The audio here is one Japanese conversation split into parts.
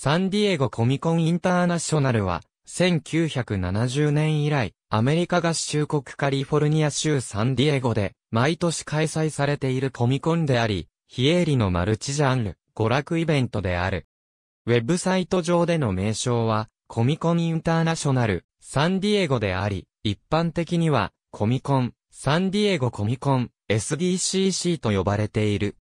サンディエゴコミコンインターナショナルは、1970年以来、アメリカ合衆国カリフォルニア州サンディエゴで、毎年開催されているコミコンであり、非営利のマルチジャンル、娯楽イベントである。ウェブサイト上での名称は、コミコンインターナショナル、サンディエゴであり、一般的には、コミコン、サンディエゴコミコン、SDCC と呼ばれている。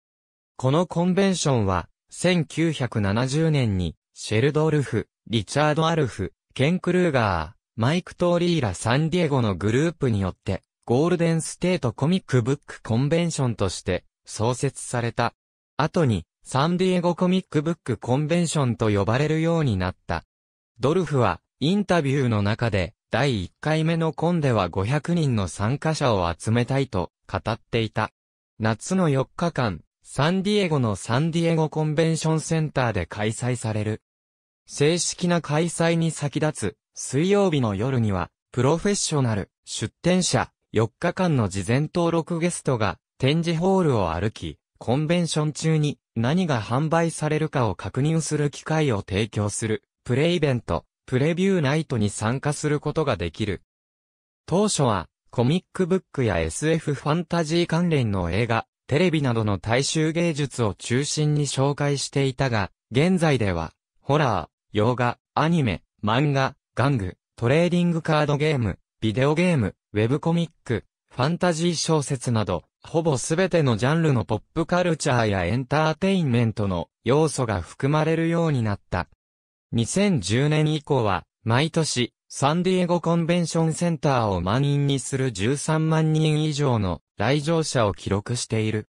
このコンベンションは、1970年にシェルドルフ、リチャード・アルフ、ケン・クルーガー、マイク・トーリーラ・サンディエゴのグループによって、ゴールデンステートコミックブックコンベンションとして創設された。後に、サンディエゴコミックブックコンベンションと呼ばれるようになった。ドルフは、インタビューの中で、第1回目のコンでは500人の参加者を集めたいと語っていた。夏の4日間、サンディエゴのサンディエゴコンベンションセンターで開催される。正式な開催に先立つ、水曜日の夜には、プロフェッショナル、出展者、4日間の事前登録ゲストが、展示ホールを歩き、コンベンション中に何が販売されるかを確認する機会を提供する、プレイベント、プレビューナイトに参加することができる。当初は、コミックブックや SF ファンタジー関連の映画、テレビなどの大衆芸術を中心に紹介していたが、現在では、ホラー、洋画、アニメ、漫画、玩具、トレーディングカードゲーム、ビデオゲーム、ウェブコミック、ファンタジー小説など、ほぼすべてのジャンルのポップカルチャーやエンターテインメントの要素が含まれるようになった。2010年以降は、毎年、サンディエゴコンベンションセンターを満員にする13万人以上の来場者を記録している。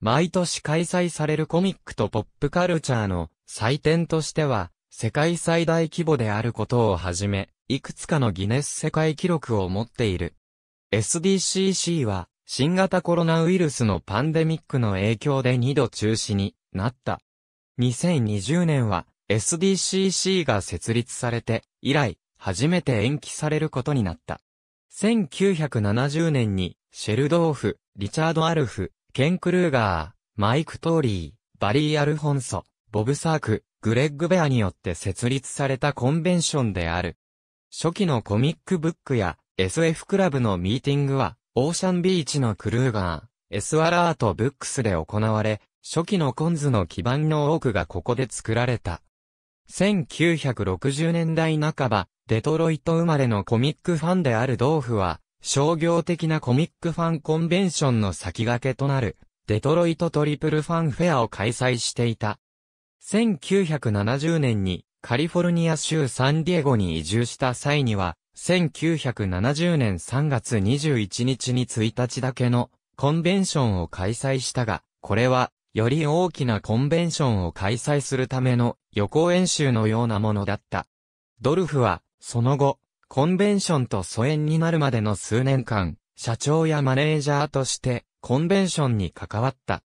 毎年開催されるコミックとポップカルチャーの祭典としては、世界最大規模であることをはじめ、いくつかのギネス世界記録を持っている。SDCC は、新型コロナウイルスのパンデミックの影響で2度中止になった。2020年は SDCC が設立されて以来初めて延期されることになった。1970年に、シェルドーフ、リチャード・アルフ、ケン・クルーガー、マイク・トーリー、バリー・アルフォンソ、ボブ・サーク、グレッグ・ベアによって設立されたコンベンションである。初期のコミックブックや SF クラブのミーティングは、オーシャンビーチのクルーガー、エスワラート・ブックスで行われ、初期のコンズの基盤の多くがここで作られた。1960年代半ば、デトロイト生まれのコミックファンであるドーフは、商業的なコミックファンコンベンションの先駆けとなる、デトロイトトリプルファンフェアを開催していた。1970年にカリフォルニア州サンディエゴに移住した際には、1970年3月21日に1日だけのコンベンションを開催したが、これはより大きなコンベンションを開催するための予行演習のようなものだった。ドルフは、その後、コンベンションと疎遠になるまでの数年間、社長やマネージャーとして、コンベンションに関わった。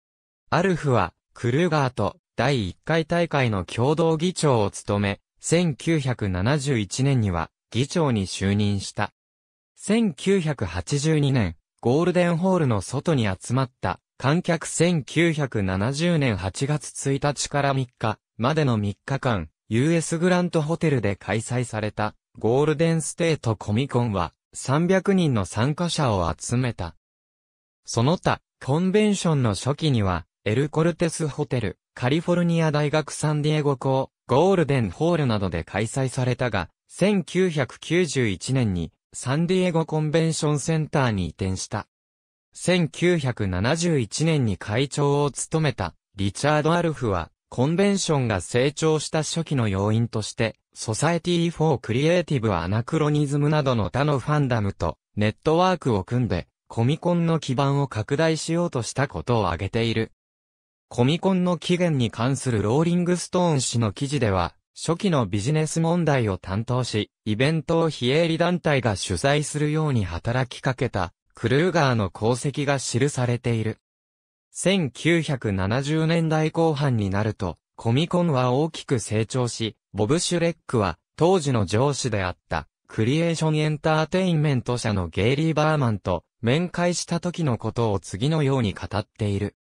アルフは、クルーガーと第1回大会の共同議長を務め、1971年には議長に就任した。1982年、ゴールデンホールの外に集まった観客1970年8月1日から3日までの3日間、US グラントホテルで開催されたゴールデンステートコミコンは300人の参加者を集めた。その他、コンベンションの初期には、エルコルテスホテル、カリフォルニア大学サンディエゴ校、ゴールデンホールなどで開催されたが、1991年にサンディエゴコンベンションセンターに移転した。1971年に会長を務めた、リチャード・アルフは、コンベンションが成長した初期の要因として、ソサエティ・フォー・クリエイティブ・アナクロニズムなどの他のファンダムと、ネットワークを組んで、コミコンの基盤を拡大しようとしたことを挙げている。コミコンの起源に関するローリングストーン氏の記事では、初期のビジネス問題を担当し、イベントを非営利団体が主催するように働きかけた、クルーガーの功績が記されている。1970年代後半になると、コミコンは大きく成長し、ボブ・シュレックは、当時の上司であった、クリエーションエンターテインメント社のゲイリー・バーマンと面会した時のことを次のように語っている。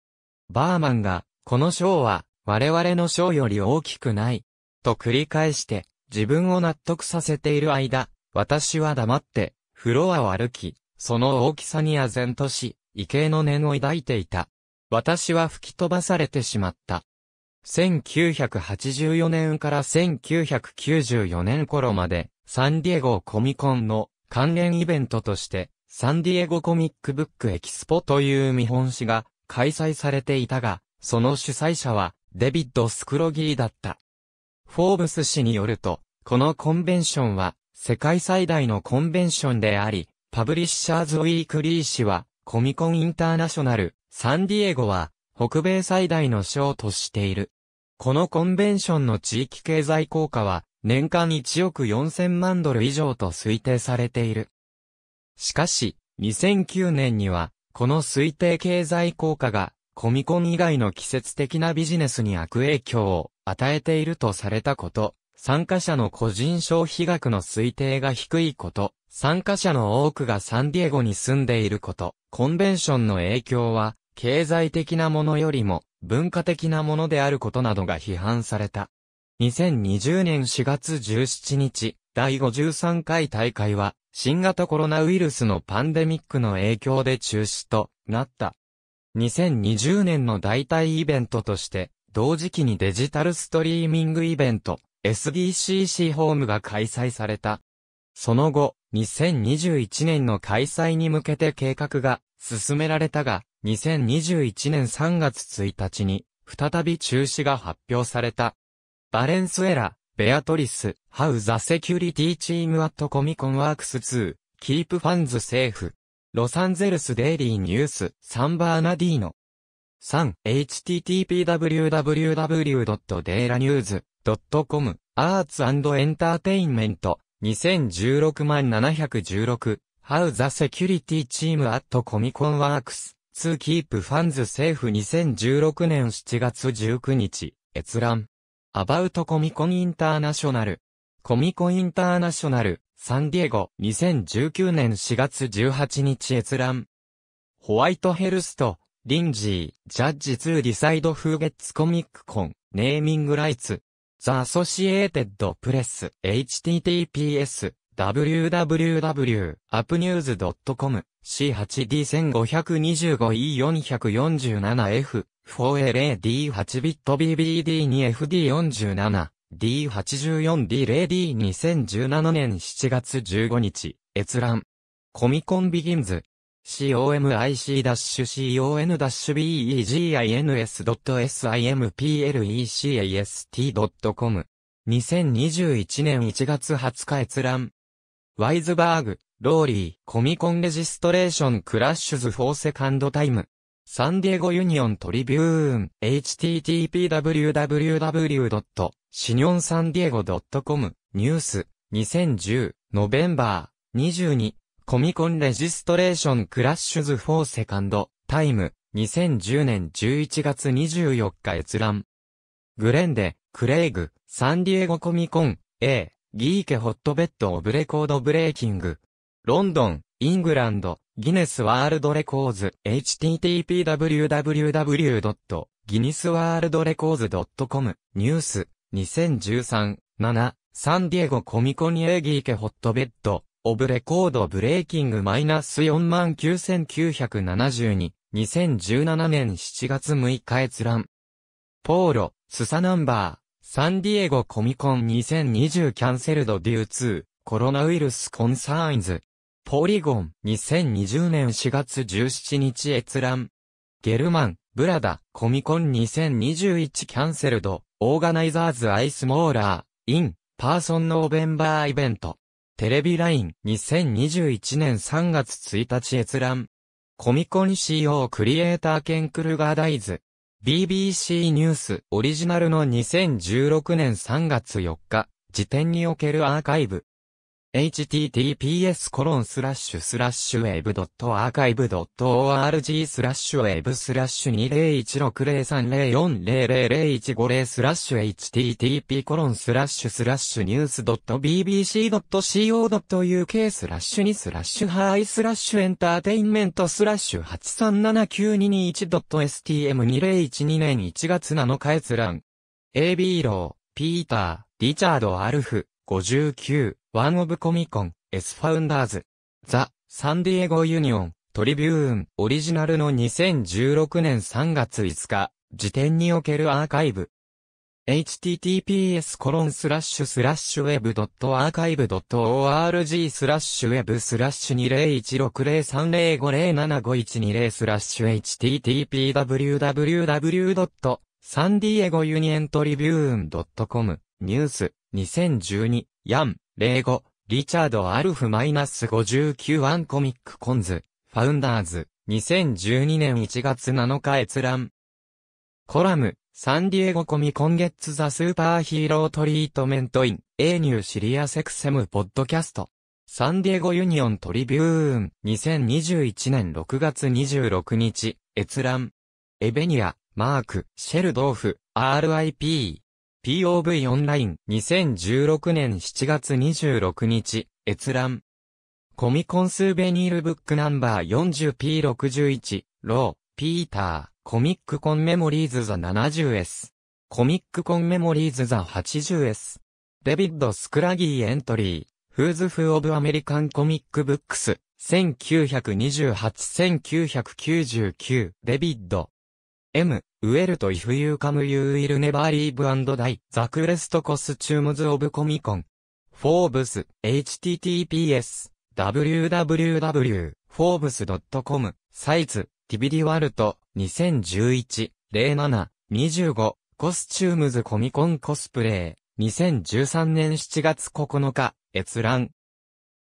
バーマンが、この賞は、我々の賞より大きくない、と繰り返して、自分を納得させている間、私は黙って、フロアを歩き、その大きさに唖然とし、畏敬の念を抱いていた。私は吹き飛ばされてしまった。1984年から1994年頃まで、サンディエゴコミコンの関連イベントとして、サンディエゴコミックブックエキスポという見本誌が開催されていたが、その主催者はデビッド・スクロギーだった。フォーブス氏によると、このコンベンションは世界最大のコンベンションであり、パブリッシャーズウィークリー氏は、コミコンインターナショナル、サンディエゴは、北米最大の賞としている。このコンベンションの地域経済効果は、年間1億4000万ドル以上と推定されている。しかし、2009年には、この推定経済効果が、コミコン以外の季節的なビジネスに悪影響を与えているとされたこと、参加者の個人消費額の推定が低いこと、参加者の多くがサンディエゴに住んでいること、コンベンションの影響は、経済的なものよりも文化的なものであることなどが批判された。2020年4月17日、第53回大会は、新型コロナウイルスのパンデミックの影響で中止となった。2020年の代替イベントとして、同時期にデジタルストリーミングイベント、SDCC ホームが開催された。その後、2021年の開催に向けて計画が進められたが、2021年3月1日に、再び中止が発表された。バレンスエラ、ベアトリス、ハウザセキュリティチームアットコミコンワークス2、キープファンズセーフ。ロサンゼルスデイリーニュース、サンバーナディーノ。3、http w w w d e l a n e w s ドットコム、アーツエンターテインメント、2016万716、How the Security Team at Comic-Con Works, to Keep Fans Safe 2016年7月19日、閲覧。About Comic-Con International。Comic-Con International、サンディエゴ、2019年4月18日閲覧。ホワイトヘルスト、リンジー、ジャッジ2ディサイドフーゲッツコミックコン、ネーミングライツ、ザ・アソシエーテッド・プレス、https、www.appnews.com、C8D1525E447F、4LAD8BitBBD2FD47、D84D0D2017 年7月15日、閲覧。コミコンビギンズ、comic-con-begins.simplecast.com。2021年1月20日閲覧。ワイズバーグ、ローリー、コミコンレジストレーションクラッシュズフォーセカンドタイム。サンディエゴユニオントリビューン、h t t p w w w s i n i o n s a n d i e g o c o m ニュース、2010、ノベンバー、22、コミコンレジストレーションクラッシュズフォーセカンド、タイム、2010年11月24日閲覧。グレンデ、クレイグ、サンディエゴコミコン、A、ギーケホットベッドオブレコードブレーキング。ロンドン、イングランド、ギネスワールドレコーズ、http://www.guinnessworldrecords.com、ニュース、2013、7、サンディエゴコミコンエーギーケホットベッド、オブレコードブレイキングマイナス49972、2017年7月6日閲覧。ポーロ、スサナンバー、サンディエゴコミコン2020キャンセルドデュー2、コロナウイルスコンサーンズ。ポリゴン、2020年4月17日閲覧。ゲルマン、ブラダ、コミコン2021キャンセルド、オーガナイザーズアイスモーラー、イン、パーソンノーベンバーイベント。テレビライン2021年3月1日閲覧。コミコン CO クリエイターケンクルガーダイズ。BBC ニュースオリジナルの2016年3月4日時点におけるアーカイブ。https コロンスラッシュスラッシュ web.archive.org スラッシュウェブスラッシュ20160304000150スラッシュ http コロンスラッシュスラッシュニュース .bbc.co.uk スラッシュ2スラッシュハイスラッシュエンターテインメントスラッシュ 8379221.stm2012 年1月7日閲覧 AB ロー、ピーター、リチャード・アルフ59、ワンオブコミコン、S ファウンダーズ、ザ、サンディエゴユニオン、トリビューン、オリジナルの2016年3月5日、時点におけるアーカイブ。https コロンスラッシュスラッシュ web.archive.org スラッシュ web スラッシュ20160305075120スラッシュ http www. サンディエゴユニエントリビューン .com ニュース2012、ヤン、05、リチャード・アルフマイナス -59 ワンコミックコンズ、ファウンダーズ、2012年1月7日閲覧。コラム、サンディエゴコミ今月ザ・スーパーヒーロートリートメントイン、A ニューシリアセクセムポッドキャスト。サンディエゴユニオントリビューン、2021年6月26日、閲覧。エベニア、マーク、シェルドーフ、RIP。POV オンライン2016年7月26日閲覧コミコンスベニールブックナンバー 40P61 ローピーターコミックコンメモリーズザ 70S コミックコンメモリーズザ 80S デビッド・スクラギーエントリーフーズ・フ・ー・オブ・アメリカン・コミック・ブックス1928-1999デビッド M ウェルト・イフ・ユー・カム・ユー・イル・ネバー・リーブ・アンド・ダイ、ザ・クレスト・コスチュームズ・オブ・コミコン。フォーブス、https、www.forbes.com、サイズ、ティビディワルト、2011、07、25、コスチュームズ・コミコン・コスプレイ、2013年7月9日、閲覧。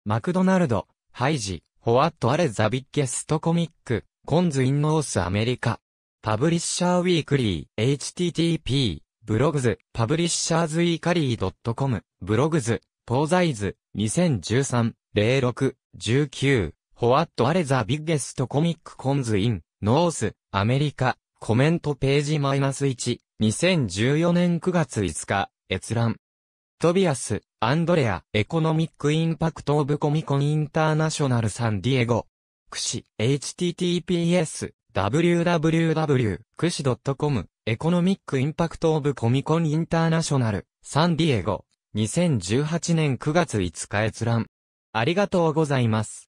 マクドナルド、ハイジ、ホワット・アレ・ザ・ビッゲスト・コミック、コンズ・イン・ノース・アメリカ。パブリッシャーウィークリー、http、ブログズ、パブリッシャーズイーカリー .com、ブログズ、ポーザイズ、2013、06、19、ホワットアレザビッ e biggest comic cons in コメントページマイナス -1、2014年9月5日、閲覧。トビアス、アンドレア、エコノミックインパクトオブコミコンインターナショナルサンディエゴ。くし、https、www くし .com エコノミックインパクトオブコミコンインターナショナルサンディエゴ2018年9月5日閲覧ありがとうございます。